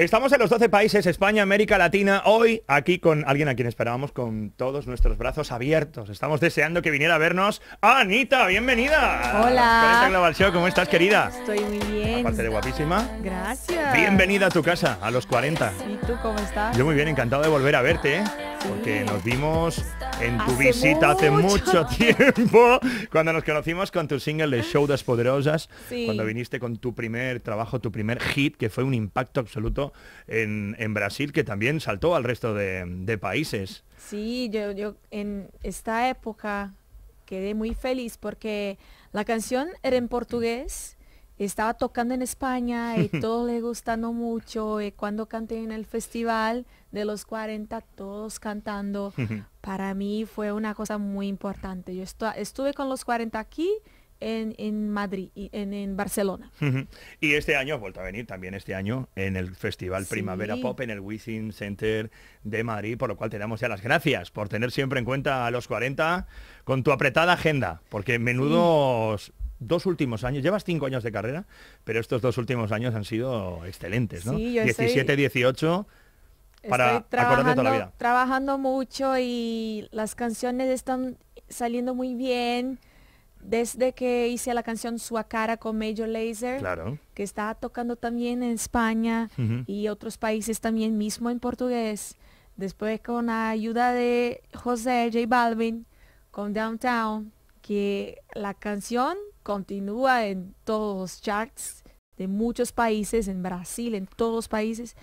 Estamos en los 12 países, España, América Latina, hoy aquí con alguien a quien esperábamos con todos nuestros brazos abiertos. Estamos deseando que viniera a vernos. Anita, bienvenida. Hola. Global ¿cómo estás, querida? Estoy muy bien. Aparte de guapísima. Gracias. Bienvenida a tu casa, a los 40. ¿Y tú cómo estás? Yo muy bien, encantado de volver a verte. ¿eh? porque nos vimos en tu visita hace mucho tiempo, cuando nos conocimos con tu single de Show das Poderosas, cuando viniste con tu primer trabajo, tu primer hit, que fue un impacto absoluto en, Brasil, que también saltó al resto de, países. Sí, yo en esta época quedé muy feliz porque la canción era en portugués estaba tocando en España y todos le gustando mucho eh, cuando canté en el festival de los 40 todos cantando para mí fue una cosa muy importante yo estuve con los 40 aquí en, Madrid, en, en Barcelona. y este año has vuelto a venir también este año en el Festival Primavera Pop en el Wisin Center de Madrid, por lo cual te damos ya las gracias por tener siempre en cuenta a los 40 con tu apretada agenda, porque menudos dos últimos años, llevas cinco años de carrera, pero estos dos últimos años han sido excelentes, ¿no? Sí, 17, 18, para trabajando, Trabajando mucho y las canciones están saliendo muy bien. Desde que hice la canción Su cara con Major Laser, claro. que está tocando también en España y otros países también, mismo en portugués. Después con la ayuda de José J Balvin, con Downtown, que la canción continúa en todos los charts de muchos países, en Brasil, en todos los países.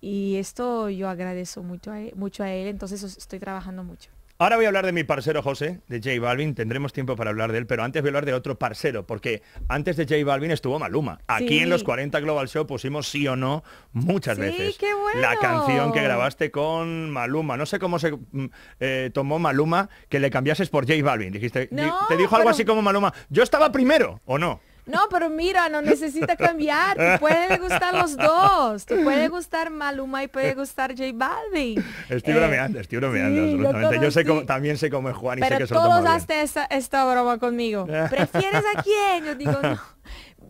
Y esto yo agradezco mucho a él, e, mucho a él entonces estoy trabajando mucho. Ahora voy a hablar de mi parcero José, de J Balvin, tendremos tiempo para hablar de él, pero antes voy a hablar de otro parcero, porque antes de J Balvin estuvo Maluma. Aquí en los 40 Global Show pusimos sí o no muchas veces. La canción que grabaste con Maluma. No sé cómo se mm, eh, tomó Maluma que le cambiases por J Balvin. Dijiste, te dijo algo así como Maluma, yo estaba primero, ¿o no? No, pero mira, no necesita cambiar. Te gustar los dos. Te puede gustar Maluma y puede gustar J Balvin. Estoy eh, bromeando, estoy bromeando, absolutamente. Yo, sé también sé cómo es Juan y sé que son todos esta, esta broma conmigo. ¿Prefieres a quién? Yo digo, no.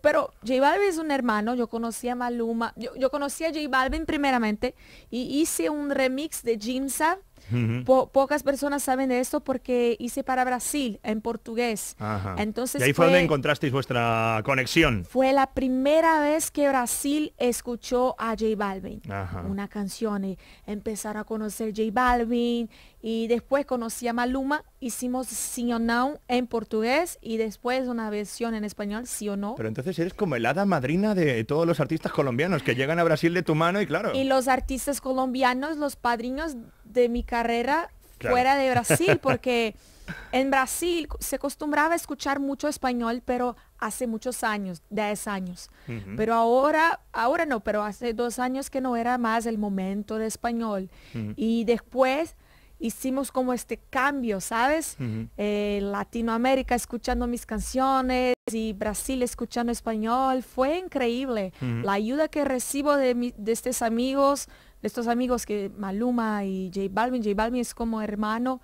Pero J Balvin es un hermano, yo conocía a Maluma, yo, yo conocí a J Balvin primeramente y hice un remix de Jimsa pocas personas saben de esto porque hice para Brasil en portugués. Entonces, ahí fue, donde encontrasteis vuestra conexión. Fue la primera vez que Brasil escuchó a J Balvin, una canción, y eh, empezar a conocer J Balvin y después conocí a Maluma, hicimos Si o No en portugués y después una versión en español, Sí o No. Pero entonces eres como el hada madrina de todos los artistas colombianos que llegan a Brasil de tu mano y claro. Y los artistas colombianos, los padrinos de mi carrera fuera de Brasil, porque en Brasil se acostumbraba a escuchar mucho español, pero hace muchos años, 10 años. Pero ahora, ahora no, pero hace dos años que no era más el momento de español. Y después hicimos como este cambio, ¿sabes? Eh, Latinoamérica escuchando mis canciones y Brasil escuchando español. Fue increíble. La ayuda que recibo de, de estos amigos estos amigos que Maluma y J Balvin, J Balvin es como hermano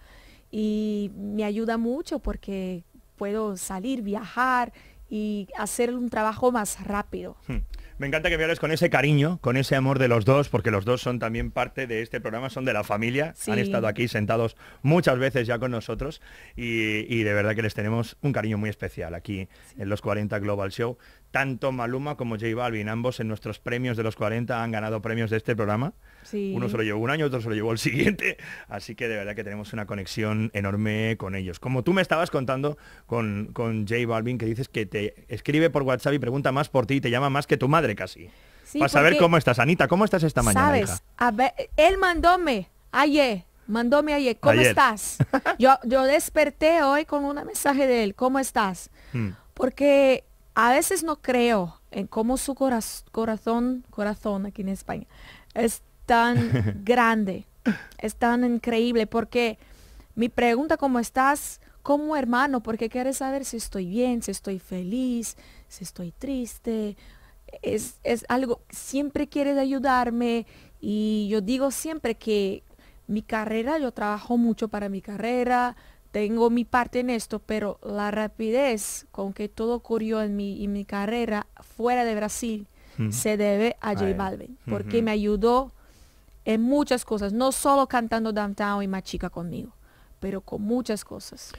y me ayuda mucho porque puedo salir, viajar y hacer un trabajo más rápido. Hmm. Me encanta que me con ese cariño, con ese amor de los dos, porque los dos son también parte de este programa, son de la familia, han estado aquí sentados muchas veces ya con nosotros y, de verdad que les tenemos un cariño muy especial aquí en los 40 Global Show. Tanto Maluma como J Balvin, ambos en nuestros premios de los 40 han ganado premios de este programa uno se lo llevó un año, otro se lo llevó el siguiente. Así que de verdad que tenemos una conexión enorme con ellos. Como tú me estabas contando con, con J Balvin, que dices que te escribe por WhatsApp y pregunta más por ti y te llama más que tu madre casi. vas para saber cómo estás. Anita, ¿cómo estás esta mañana? Sabes, A ver, él mandóme ayer, mandóme ayer, ¿cómo estás? yo, yo desperté hoy con un mensaje de él, ¿cómo estás? Hmm. Porque a veces no creo en cómo su corazón, corazón aquí en España, es, tan grande, es tan increíble, porque mi pregunta, ¿cómo estás? Como hermano, porque quieres saber si estoy bien, si estoy feliz, si estoy triste. Es, es algo, siempre quieres ayudarme y yo digo siempre que mi carrera, yo trabajo mucho para mi carrera, tengo mi parte en esto, pero la rapidez con que todo ocurrió en mi, mi carrera fuera de Brasil se debe a J Balvin, porque me ayudó en muchas cosas, no solo cantando Downtown y Machica conmigo, pero con muchas cosas.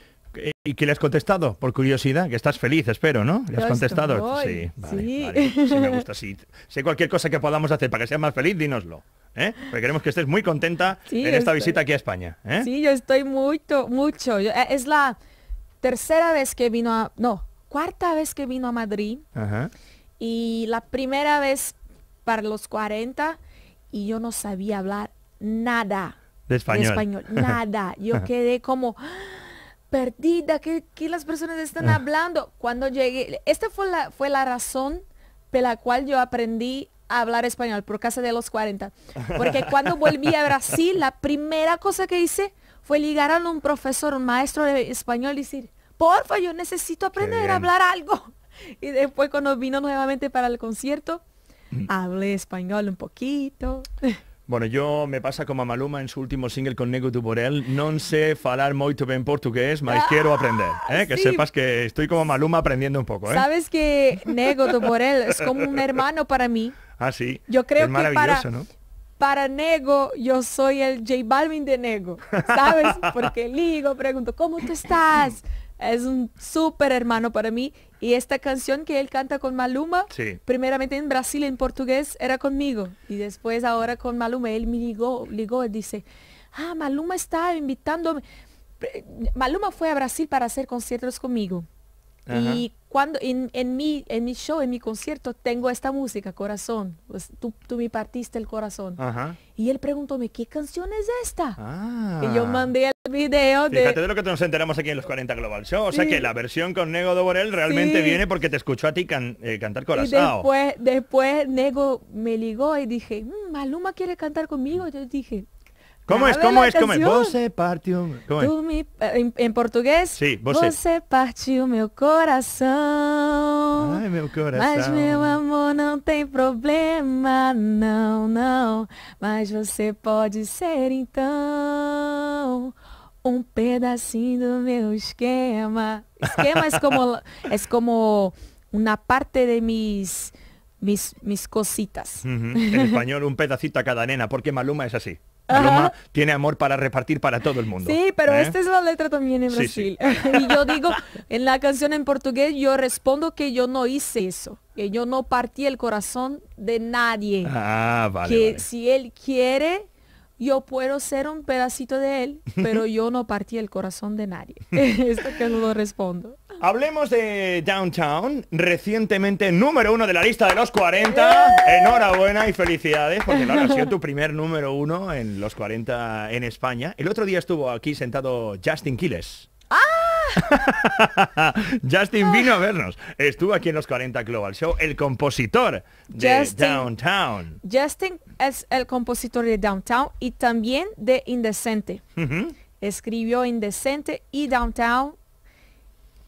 ¿Y qué le has contestado? Por curiosidad, que estás feliz, espero, ¿no? ¿Le has contestado? Sí, sí. me gusta. Sí. Si cualquier cosa que podamos hacer para que seas más feliz, dínoslo. ¿eh? Porque queremos que estés muy contenta en esta visita aquí a España. ¿eh? Sí, yo estoy mucho, mucho. Eh, es la tercera vez que vino a, no, cuarta vez que vino a Madrid y la primera vez para los 40 y yo no sabía hablar nada de español. nada. Yo quedé como ah, perdida, ¿qué, las personas están ah. hablando? Cuando llegué, esta fue la, fue la razón por la cual yo aprendí a hablar español, por casa de los 40. Porque cuando volví a Brasil, la primera cosa que hice fue ligar a un profesor, un maestro de español y decir, porfa, yo necesito aprender a hablar algo. Y después cuando vino nuevamente para el concierto, Hablé español un poquito. Bueno, yo me pasa como Maluma en su último single con Nego tu Borel. No sé hablar muy bien portugués, pero ah, quiero aprender. Eh, que sepas que estoy como Maluma aprendiendo un poco. Eh. Sabes que Nego tu Borel es como un hermano para mí. Ah, sí. Yo creo que para, para Nego yo soy el J Balvin de Nego. ¿Sabes? Porque ligo, pregunto, ¿cómo tú estás? es un súper hermano para mí. Y esta canción que él canta con Maluma, primeramente en Brasil en portugués era conmigo. Y después ahora con Maluma, él me ligó, ligó, dice, ah, Maluma está invitando Maluma fue a Brasil para hacer conciertos conmigo cuando en, en, mi, en mi show, en mi concierto, tengo esta música, Corazón. Pues, tú, tú, me partiste el corazón. Y él preguntóme, ¿qué canción es esta? Y yo ah. mandé el video de... Fíjate de lo que nos enteramos aquí en los 40 Global Show. O sea que la versión con Nego de Borel realmente viene porque te escuchó a ti eh, cantar Corazón. después, después Nego me ligó y dije, mm, Maluma quiere cantar conmigo. Yo dije, Como es? ¿Cómo es? ¿Cómo es? Você partiu. Como é? em, eh, em português? Sim, você. Você partiu meu coração. Ai, meu coração. Mas meu amor não tem problema, não, não. Mas você pode ser então um pedacinho do meu esquema. Esquema é como é como uma parte de mis mis mis cositas. Uh uhum. -huh. En español un pedacito a cada nena, porque Maluma é assim. tiene amor para repartir para todo el mundo. Sí, pero ¿eh? esta es la letra también en Brasil. y yo digo, en la canción en portugués yo respondo que yo no hice eso, que yo no partí el corazón de nadie. Ah, vale. Que si él quiere, yo puedo ser un pedacito de él, pero yo no partí el corazón de nadie. esto que no lo respondo. Hablemos de Downtown, recientemente número uno de la lista de los 40. Enhorabuena y felicidades, porque ahora ha sido tu primer número uno en los 40 en España. El otro día estuvo aquí sentado Justin Quiles. ¡Ah! Justin vino a vernos. Estuvo aquí en los 40 Global Show, el compositor de Downtown. Justin es el compositor de Downtown y también de Indecente. Escribió Indecente y Downtown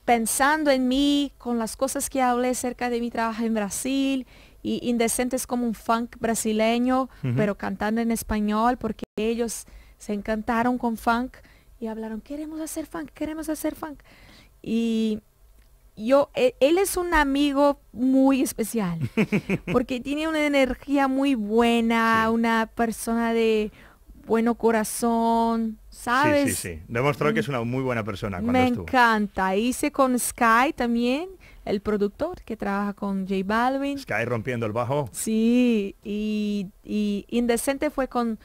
pensando en mí, con las cosas que hablé acerca de mi trabajo en Brasil, y Indecentes como un funk brasileño, pero cantando en español, porque ellos se encantaron con funk y hablaron, queremos hacer funk, queremos hacer funk. Y yo, e, él, es un amigo muy especial, porque tiene una energía muy buena, una persona de bueno corazón, Sí, sí, sí. Demostró que es una muy buena persona. Cuando Me encanta. Hice con Sky también, el productor que trabaja con J Balvin. Sky rompiendo el bajo. Sí, y, Indecente fue con,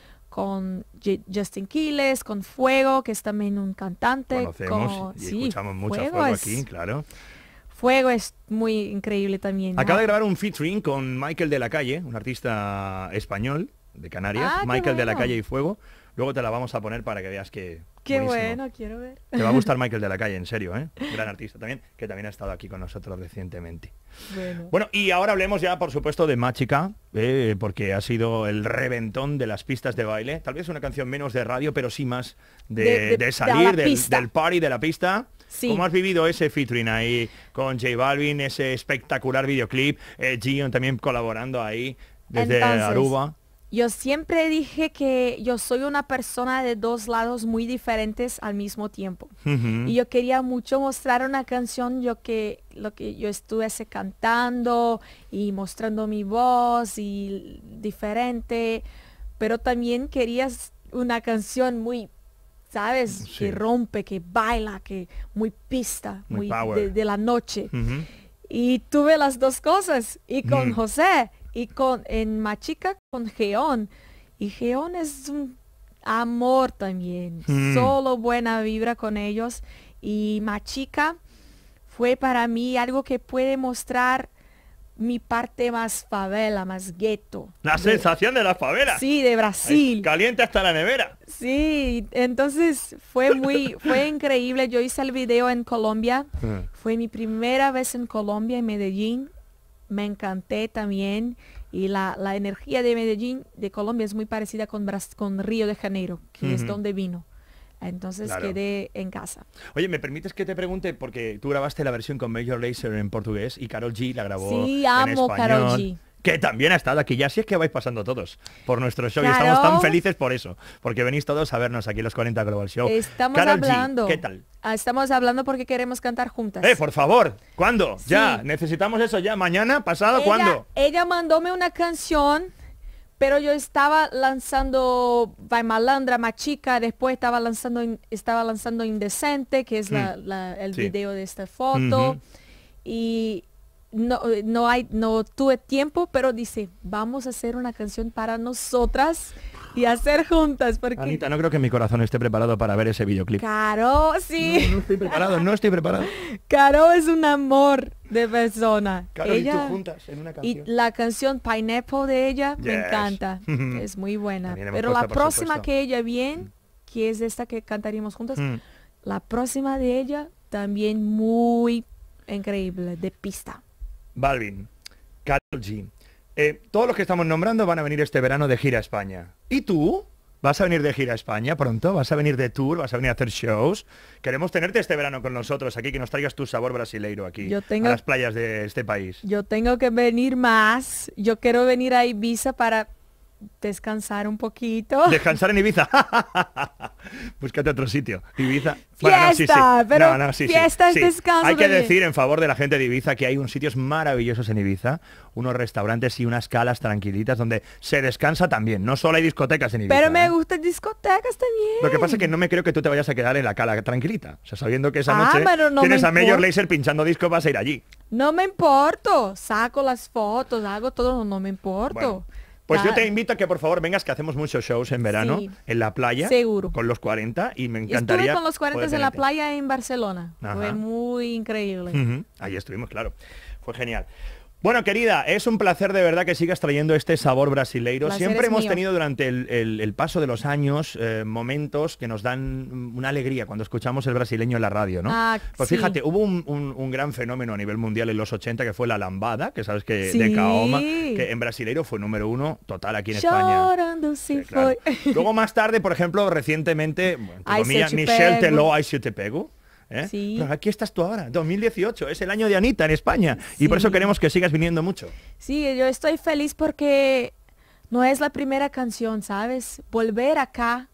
Justin Quiles, con Fuego, que es también un cantante. Conocemos y escuchamos mucho Fuego, aquí, claro. Fuego es muy increíble también. Acaba de grabar un featuring con Michael de la Calle, un artista español de Canarias, ah, Michael de la Calle y Fuego. Luego te la vamos a poner para que veas que... Qué bueno, quiero ver. Te va a gustar Michael de la calle, en serio, ¿eh? Gran artista también, que también ha estado aquí con nosotros recientemente. Bueno, y ahora hablemos ya, por supuesto, de Máchica, eh, porque ha sido el reventón de las pistas de baile. Tal vez una canción menos de radio, pero sí más de, salir del, party, de la pista. ¿Cómo has vivido ese featuring ahí con J Balvin, ese espectacular videoclip? Eh, Gion también colaborando ahí desde Aruba. Yo siempre dije que yo soy una persona de dos lados muy diferentes al mismo tiempo. Y yo quería mucho mostrar una canción yo que lo que yo estuviese cantando y mostrando mi voz y diferente, pero también quería una canción muy ¿sabes? Mm, que rompe, que baila, que muy pista, muy, de, la noche. Y tuve las dos cosas. Y con mm. José, y con, en Machica con Geón. Y Geón es un amor también. Mm. Solo buena vibra con ellos. Y Machica fue para mí algo que puede mostrar mi parte más favela, más gueto. La sensación de la favela. Sí, de Brasil. caliente hasta la nevera. Sí, entonces fue muy, fue increíble. Yo hice el video en Colombia. Mm. Fue mi primera vez en Colombia, en Medellín me encanté también y la, energía de Medellín, de Colombia, es muy parecida con, con Río de Janeiro, que es donde vino. Entonces quedé en casa. Oye, ¿me permites que te pregunte? Porque tú grabaste la versión con Major Lazer en portugués y Carol G la grabó sí, amo en G que también ha estado aquí ya. Si es que vais pasando todos por nuestro show y estamos tan felices por eso, porque venís todos a vernos aquí los 40 Global Show. Estamos hablando. ¿Qué tal? Ah, estamos hablando porque queremos cantar juntas. Eh, por favor, ¿cuándo? Ya, necesitamos eso ya, mañana, pasado, ¿cuándo? Ella mandóme una canción, pero yo estaba lanzando By Malandra, Machica, después estaba lanzando, estaba lanzando Indecente, que es hmm. el video de esta foto. Y no, eh, no, hay, no tuve tiempo, pero dice, vamos a hacer una canción para nosotras y hacer juntas. Porque... Anita, no creo que mi corazón esté preparado para ver ese videoclip. Caro, sí. No, estoy preparado, no estoy preparado. Caro es un amor de persona. y la canción Pineapple de ella me encanta. es muy buena. Pero la próxima que ella viene, que es esta que cantaríamos juntas, hmm. la próxima de ella también muy increíble, de pista. Balvin, Carol G. Eh, todos los que estamos nombrando van a venir este verano de gira a España. ¿Y tú? ¿Vas a venir de gira a España pronto? ¿Vas a venir de tour? ¿Vas a venir a hacer shows? Queremos tenerte este verano con nosotros aquí, que nos traigas tu sabor brasileiro aquí, a las playas de este país. Yo tengo que venir más. Yo quiero venir a Ibiza para descansar un poquito. Descansar en Ibiza. Búscate otro sitio. Ibiza. fiesta, pero fiesta es descanso. Hay que decir en favor de la gente de Ibiza que hay unos sitios maravillosos en Ibiza, unos restaurantes y unas calas tranquilitas donde se descansa también. No solo hay discotecas en Ibiza. Pero me gusta ¿eh? gustan discotecas también. Lo que pasa es que no me creo que tú te vayas a quedar en la cala tranquilita. O sea, sabiendo que esa ah, noche tienes a Major Laser pinchando discos... vas a ir allí. No me importo. Saco las fotos, hago todo, no me importo. Pues yo te invito a que por favor vengas, que hacemos muchos shows en verano, en la playa. Seguro. Con los 40 y me encantaría. Estuve con los 40 en la playa en Barcelona. Fue muy increíble. Ahí estuvimos, claro. Fue genial. Bueno, querida, es un placer de verdad que sigas trayendo este sabor brasileiro. Siempre hemos tenido durante el, paso de los años eh, momentos que nos dan una alegría cuando escuchamos el brasileño en la radio, ¿no? Ah, pues fíjate, hubo un, gran fenómeno a nivel mundial en los 80 que fue la lambada, que sabes que de Kaoma, que en brasileiro fue número uno total aquí en España. Luego más tarde, por ejemplo, recientemente, bueno, Michelle Teló, Ay, si te pego. ¿eh? aquí estás tú ahora, 2018, es el año de Anita en España y por eso queremos que sigas viniendo mucho. Sí, yo estoy feliz porque no es la primera canción, ¿sabes? Volver acá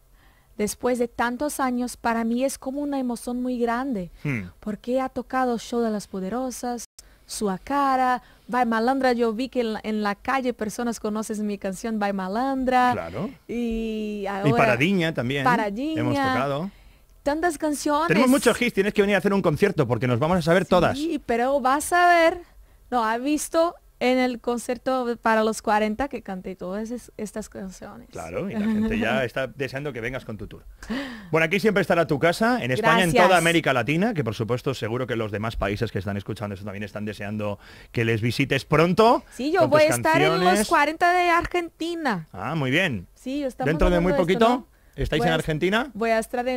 después de tantos años para mí es como una emoción muy grande hmm. porque ha tocado Show de las Poderosas, su cara. By Malandra, yo vi que en la, calle personas conocen mi canción By Malandra. Y, ahora, y también. Hemos tocado tantas canciones. Tenemos muchos hits, tienes que venir a hacer un concierto porque nos vamos a saber todas. Sí, pero vas a ver, no, ha visto en el concierto para los 40 que canté todas estas canciones. Claro, y la gente ya está deseando que vengas con tu tour. Bueno, aquí siempre estará tu casa, en España, en toda América Latina, que por supuesto seguro que los demás países que están escuchando eso también están deseando que les visites pronto. Sí, yo voy a estar en los 40 de Argentina. Ah, muy bien. Sí, yo Dentro de muy poquito. ¿Estáis en Argentina? Voy a, estar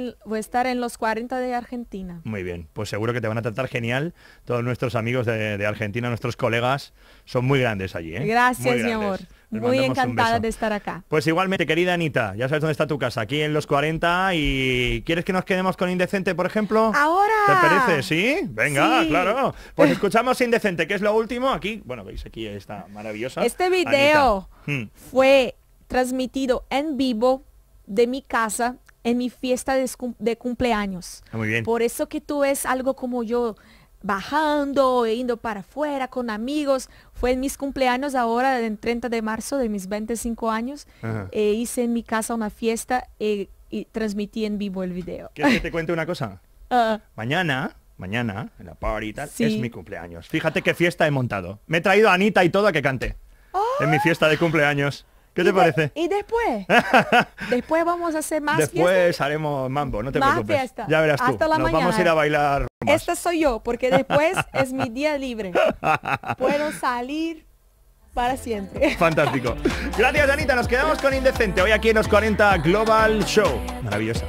en, los 40 de Argentina. Muy bien, pues seguro que te van a tratar genial. Todos nuestros amigos de, Argentina, nuestros colegas, son muy grandes allí. ¿eh? Gracias, mi amor. muy encantada de estar acá. Pues igualmente, querida Anita, ya sabes dónde está tu casa, aquí en los 40 y ¿quieres que nos quedemos con Indecente, por ejemplo? Ahora. ¿Te parece? ¿Sí? Venga, claro. Pues escuchamos Indecente, que es lo último aquí. Bueno, veis aquí está maravillosa. Este video hmm. fue transmitido en vivo de mi casa en mi fiesta de, cumpleaños. Ah, muy bien. Por eso que tú ves algo como yo bajando, e indo para afuera con amigos. Fue en mis cumpleaños ahora, en 30 de marzo de mis 25 años. e hice en mi casa una fiesta eh, y transmití en vivo el video. ¿Quieres que te cuente una cosa? Ah. mañana, mañana, en la party es mi cumpleaños. Fíjate qué fiesta he montado. Me he traído a Anita y toda a que cante. ¡Ah! En mi fiesta de cumpleaños. ¿Qué te parece? y después, después vamos a hacer más Después haremos mambo, no te más Fiesta. Ya verás Hasta La Nos mañana. vamos a ir a bailar. Esta soy yo, porque después es mi día libre. Puedo salir para siempre. Fantástico. Gracias, Anita. Nos quedamos con Indecente. Hoy aquí en los 40 Global Show. Maravillosa.